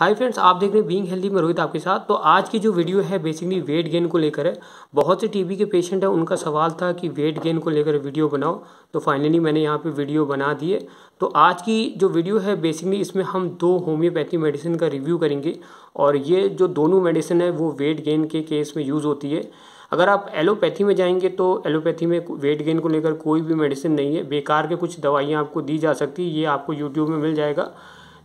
hi friends आप देख रहे हैं बीइंग हेल्दी में रोहित आपके साथ तो आज की जो वीडियो है बेसिकली वेट गेन को लेकर है बहुत से टीबी के पेशेंट हैं उनका सवाल था कि वेट गेन को लेकर वीडियो बनाओ तो फाइनली मैंने यहाँ पे वीडियो बना दिए तो आज की जो वीडियो है बेसिकली इसमें हम दो होम्योपैथी मेडिसिन का रिव्यू करेंगे और ये जो दोनों मेडिसिन है वो वेट गेन के केस में यूज़ होती है अगर आप एलोपैथी में जाएंगे तो एलोपैथी में वेट गेन को लेकर कोई भी मेडिसिन नहीं है बेकार के कुछ दवाइयाँ आपको दी जा सकती है ये आपको यूट्यूब में मिल जाएगा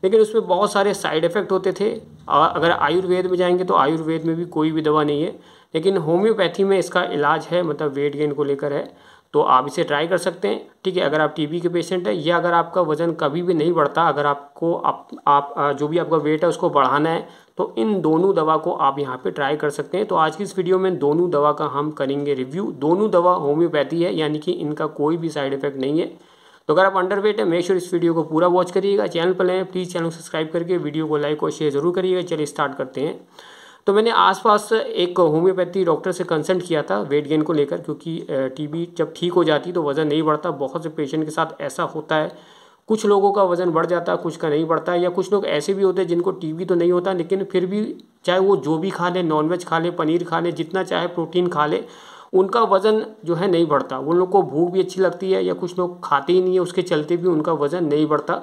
लेकिन उसमें बहुत सारे साइड इफ़ेक्ट होते थे अगर आयुर्वेद में जाएंगे तो आयुर्वेद में भी कोई भी दवा नहीं है लेकिन होम्योपैथी में इसका इलाज है मतलब वेट गेन को लेकर है तो आप इसे ट्राई कर सकते हैं ठीक है अगर आप टीबी के पेशेंट हैं या अगर आपका वज़न कभी भी नहीं बढ़ता अगर आपको आप, आप जो भी आपका वेट है उसको बढ़ाना है तो इन दोनों दवा को आप यहाँ पे ट्राई कर सकते हैं तो आज की इस वीडियो में दोनों दवा का हम करेंगे रिव्यू दोनों दवा होम्योपैथी है यानी कि इनका कोई भी साइड इफ़ेक्ट नहीं है तो अगर आप अंडर वेट है मेक श्योर इस वीडियो को पूरा वॉच करिएगा चैनल पर लें प्लीज़ चैनल को सब्सक्राइब करके वीडियो को लाइक और शेयर जरूर करिएगा चलिए स्टार्ट करते हैं तो मैंने आसपास एक होम्योपैथी डॉक्टर से कंसल्ट किया था वेट गेन को लेकर क्योंकि टीबी जब ठीक हो जाती तो वज़न नहीं बढ़ता बहुत से पेशेंट के साथ ऐसा होता है कुछ लोगों का वज़न बढ़ जाता है कुछ का नहीं बढ़ता है या कुछ लोग ऐसे भी होते हैं जिनको टीबी तो नहीं होता लेकिन फिर भी चाहे वो जो भी खा लें नॉनवेज खा लें पनीर खा लें जितना चाहे प्रोटीन खा लें उनका वज़न जो है नहीं बढ़ता उन लोग को भूख भी अच्छी लगती है या कुछ लोग खाते ही नहीं है उसके चलते भी उनका वज़न नहीं बढ़ता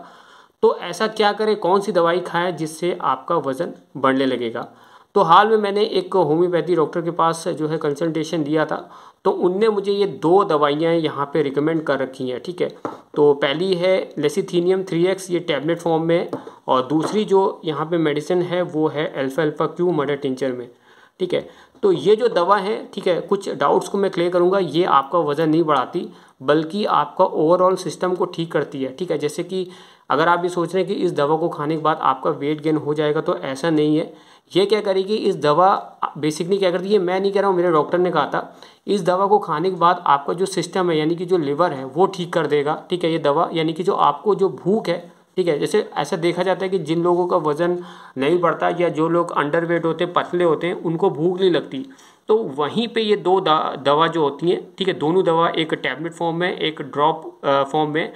तो ऐसा क्या करें कौन सी दवाई खाएं जिससे आपका वज़न बढ़ने लगेगा तो हाल में मैंने एक होम्योपैथी डॉक्टर के पास जो है कंसल्टेशन दिया था तो उनने मुझे ये दो दवाइयाँ यहाँ पे रिकमेंड कर रखी हैं ठीक है तो पहली है लेसिथीनियम थ्री एक्स ये टैबलेट फॉर्म में और दूसरी जो यहाँ पे मेडिसिन है वो है एल्फा एल्फा क्यू मडर टिंचर में ठीक है तो ये जो दवा है ठीक है कुछ डाउट्स को मैं क्लियर करूँगा ये आपका वज़न नहीं बढ़ाती बल्कि आपका ओवरऑल सिस्टम को ठीक करती है ठीक है जैसे कि अगर आप ये सोच रहे हैं कि इस दवा को खाने के बाद आपका वेट गेन हो जाएगा तो ऐसा नहीं है ये क्या करेगी इस दवा बेसिकली क्या करती है मैं नहीं कह रहा हूँ मेरे डॉक्टर ने कहा था इस दवा को खाने के बाद आपका जो सिस्टम है यानी कि जो लिवर है वो ठीक कर देगा ठीक है ये दवा यानी कि जो आपको जो भूख है ठीक है जैसे ऐसा देखा जाता है कि जिन लोगों का वज़न नहीं बढ़ता या जो लोग अंडर वेट होते पतले होते हैं उनको भूख नहीं लगती तो वहीं पे ये दो दवा जो होती हैं ठीक है दोनों दवा एक टैबलेट फॉर्म में एक ड्रॉप फॉर्म में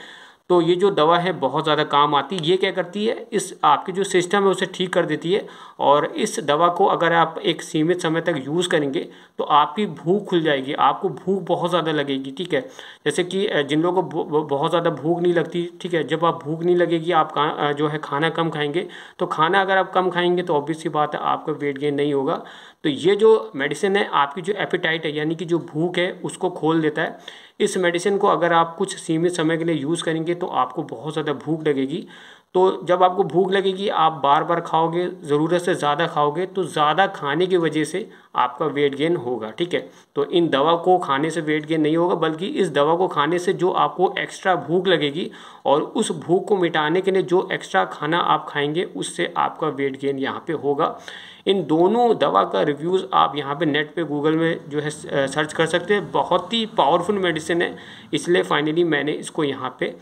तो ये जो दवा है बहुत ज़्यादा काम आती है ये क्या करती है इस आपकी जो सिस्टम है उसे ठीक कर देती है और इस दवा को अगर आप एक सीमित समय तक यूज़ करेंगे तो आपकी भूख खुल जाएगी आपको भूख बहुत ज़्यादा लगेगी ठीक है जैसे कि जिन लोगों को बहुत ज़्यादा भूख नहीं लगती ठीक है जब आप भूख नहीं लगेगी आप जो है खाना कम खाएंगे तो खाना अगर आप कम खाएंगे तो ऑब्वियस बात है आपका वेट गेन नहीं होगा तो ये जो मेडिसिन है आपकी जो एपिटाइट है यानी कि जो भूख है उसको खोल देता है इस मेडिसिन को अगर आप कुछ सीमित समय के लिए यूज़ करेंगे तो आपको बहुत ज़्यादा भूख लगेगी तो जब आपको भूख लगेगी आप बार बार खाओगे ज़रूरत से ज़्यादा खाओगे तो ज़्यादा खाने की वजह से आपका वेट गेन होगा ठीक है तो इन दवा को खाने से वेट गेन नहीं होगा बल्कि इस दवा को खाने से जो आपको एक्स्ट्रा भूख लगेगी और उस भूख को मिटाने के लिए जो एक्स्ट्रा खाना आप खाएंगे उससे आपका वेट गेन यहाँ पे होगा इन दोनों दवा का रिव्यूज़ आप यहाँ पर नेट पर गूगल में जो है सर्च कर सकते हैं बहुत ही पावरफुल मेडिसिन है इसलिए फाइनली मैंने इसको यहाँ पर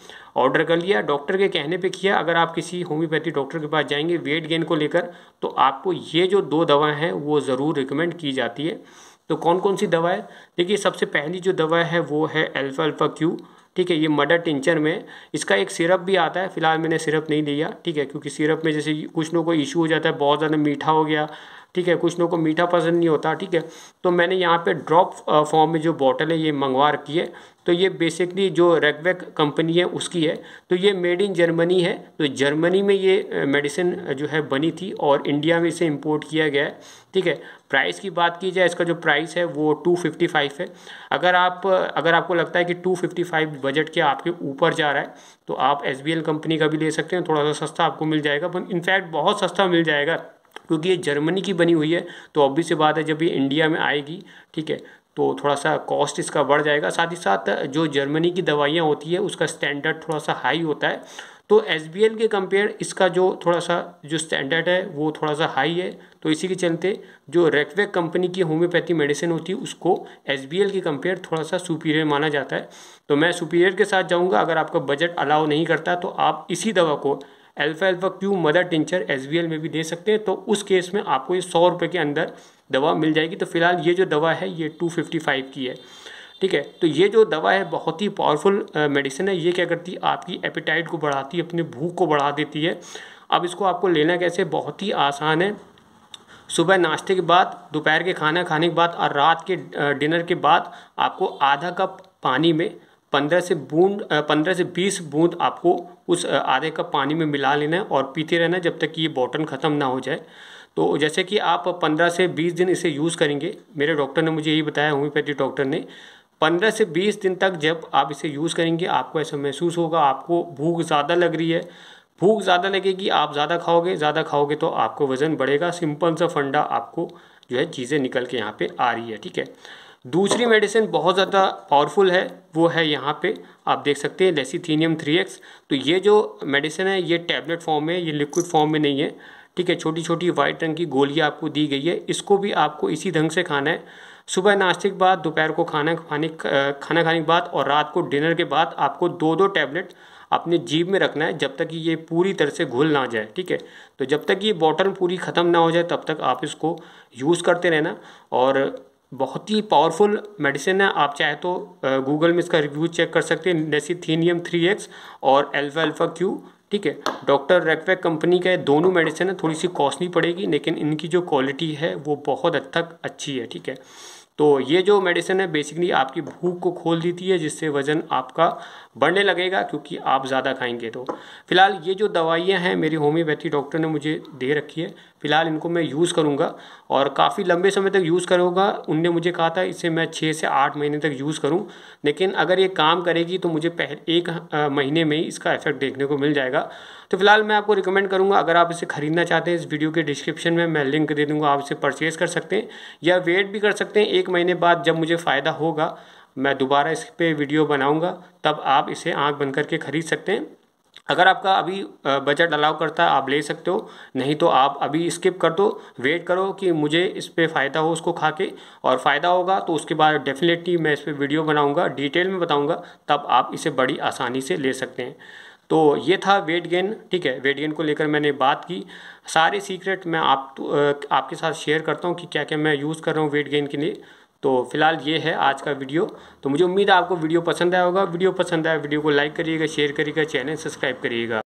ऑर्डर कर लिया डॉक्टर के कहने पे किया अगर आप किसी होम्योपैथी डॉक्टर के पास जाएंगे वेट गेन को लेकर तो आपको ये जो दो दवाएँ हैं वो ज़रूर रिकमेंड की जाती है तो कौन कौन सी दवा है देखिए सबसे पहली जो दवा है वो है अल्फ़ा अल्फ़ा क्यू ठीक है ये मडर टिंचर में इसका एक सिरप भी आता है फिलहाल मैंने सिरप नहीं लिया ठीक है क्योंकि सिरप में जैसे कुछ लोगों को इशू हो जाता है बहुत ज़्यादा मीठा हो गया ठीक है कुछ लोगों को मीठा पसंद नहीं होता ठीक है तो मैंने यहाँ पे ड्रॉप फॉर्म में जो बॉटल है ये मंगवा रखी है तो ये बेसिकली जो रेगवेक कंपनी है उसकी है तो ये मेड इन जर्मनी है तो जर्मनी में ये मेडिसिन जो है बनी थी और इंडिया में इसे इंपोर्ट किया गया है ठीक है प्राइस की बात की जाए इसका जो प्राइस है वो 255 है अगर आप अगर आपको लगता है कि 255 बजट के आपके ऊपर जा रहा है तो आप एस कंपनी का भी ले सकते हैं थोड़ा सा सस्ता आपको मिल जाएगा इनफैक्ट बहुत सस्ता मिल जाएगा क्योंकि ये जर्मनी की बनी हुई है तो ऑब्वियस से बात है जब ये इंडिया में आएगी ठीक है तो थोड़ा सा कॉस्ट इसका बढ़ जाएगा साथ ही साथ जो जर्मनी की दवाइयाँ होती है उसका स्टैंडर्ड थोड़ा सा हाई होता है तो एस के कंपेयर इसका जो थोड़ा सा जो स्टैंडर्ड है वो थोड़ा सा हाई है तो इसी के चलते जो रेकवेक कंपनी की होम्योपैथी मेडिसिन होती है उसको एस के कंपेयर थोड़ा सा सुपीरियर माना जाता है तो मैं सुपीरियर के साथ जाऊँगा अगर आपका बजट अलाउ नहीं करता तो आप इसी दवा को अल्फ़ा अल्फ़ा क्यू मदर टिंचर एस में भी दे सकते हैं तो उस केस में आपको ये सौ रुपये के अंदर दवा मिल जाएगी तो फिलहाल ये जो दवा है ये टू फिफ्टी फाइव की है ठीक है तो ये जो दवा है बहुत ही पावरफुल मेडिसिन है ये क्या करती है आपकी एपिटाइट को बढ़ाती है अपनी भूख को बढ़ा देती है अब इसको आपको लेना कैसे बहुत ही आसान है सुबह नाश्ते के बाद दोपहर के खाना खाने के बाद और रात के डिनर के बाद आपको आधा कप पानी में पंद्रह से बूंद पंद्रह से बीस बूंद आपको उस आधे कप पानी में मिला लेना है और पीते रहना जब तक कि ये बॉटल ख़त्म ना हो जाए तो जैसे कि आप पंद्रह से बीस दिन इसे यूज़ करेंगे मेरे डॉक्टर ने मुझे यही बताया होम्योपैथी डॉक्टर ने पंद्रह से बीस दिन तक जब आप इसे यूज़ करेंगे आपको ऐसा महसूस होगा आपको भूख ज़्यादा लग रही है भूख ज़्यादा लगेगी आप ज़्यादा खाओगे ज़्यादा खाओगे तो आपको वज़न बढ़ेगा सिंपल सा फंडा आपको जो है चीज़ें निकल के यहाँ पे आ रही है ठीक है दूसरी मेडिसिन बहुत ज़्यादा पावरफुल है वो है यहाँ पे आप देख सकते हैं लेसीथीनियम थ्री एक्स तो ये जो मेडिसिन है ये टैबलेट फॉर्म में ये लिक्विड फॉर्म में नहीं है ठीक है छोटी छोटी वाइट रंग की गोलियाँ आपको दी गई है इसको भी आपको इसी ढंग से खाना है सुबह नाश्ते के बाद दोपहर को खाना खाने खाना खाने के बाद और रात को डिनर के बाद आपको दो दो टैबलेट अपने जीभ में रखना है जब तक कि ये पूरी तरह से घुल ना जाए ठीक है तो जब तक ये बॉटल पूरी ख़त्म ना हो जाए तब तक आप इसको यूज़ करते रहना और बहुत ही पावरफुल मेडिसिन है आप चाहे तो गूगल में इसका रिव्यू चेक कर सकते हैं नेसीथीनियम थ्री एक्स और एल्फा एल्फा क्यू ठीक है डॉक्टर रेकवेक कंपनी का दोनों मेडिसिन है थोड़ी सी कॉस्टली पड़ेगी लेकिन इनकी जो क्वालिटी है वो बहुत हद तक अच्छी है ठीक है तो ये जो मेडिसिन है बेसिकली आपकी भूख को खोल देती है जिससे वज़न आपका बढ़ने लगेगा क्योंकि आप ज़्यादा खाएंगे तो फिलहाल ये जो दवाइयाँ हैं मेरी होम्योपैथी डॉक्टर ने मुझे दे रखी है फ़िलहाल इनको मैं यूज़ करूँगा और काफ़ी लंबे समय तक यूज़ करूँगा उनने मुझे कहा था इसे मैं छः से आठ महीने तक यूज़ करूँ लेकिन अगर ये काम करेगी तो मुझे पहले एक महीने में ही इसका इफेक्ट देखने को मिल जाएगा तो फिलहाल मैं आपको रिकमेंड करूँगा अगर आप इसे खरीदना चाहते हैं इस वीडियो के डिस्क्रिप्शन में मैं लिंक दे दूँगा आप इसे परचेज़ कर सकते हैं या वेट भी कर सकते हैं एक महीने बाद जब मुझे फ़ायदा होगा मैं दोबारा इस पर वीडियो बनाऊँगा तब आप इसे आँख बंद करके ख़रीद सकते हैं अगर आपका अभी बजट अलाउ करता है आप ले सकते हो नहीं तो आप अभी स्किप कर दो वेट करो कि मुझे इस पर फ़ायदा हो उसको खा के और फ़ायदा होगा तो उसके बाद डेफिनेटली मैं इस पर वीडियो बनाऊंगा डिटेल में बताऊंगा तब आप इसे बड़ी आसानी से ले सकते हैं तो ये था वेट गेन ठीक है वेट गेन को लेकर मैंने बात की सारे सीक्रेट मैं आप तो, आपके साथ शेयर करता हूँ कि क्या क्या मैं यूज़ कर रहा हूँ वेट गेन के लिए तो फिलहाल ये है आज का वीडियो तो मुझे उम्मीद है आपको वीडियो पसंद आया होगा वीडियो पसंद आया वीडियो को लाइक करिएगा शेयर करिएगा चैनल सब्सक्राइब करिएगा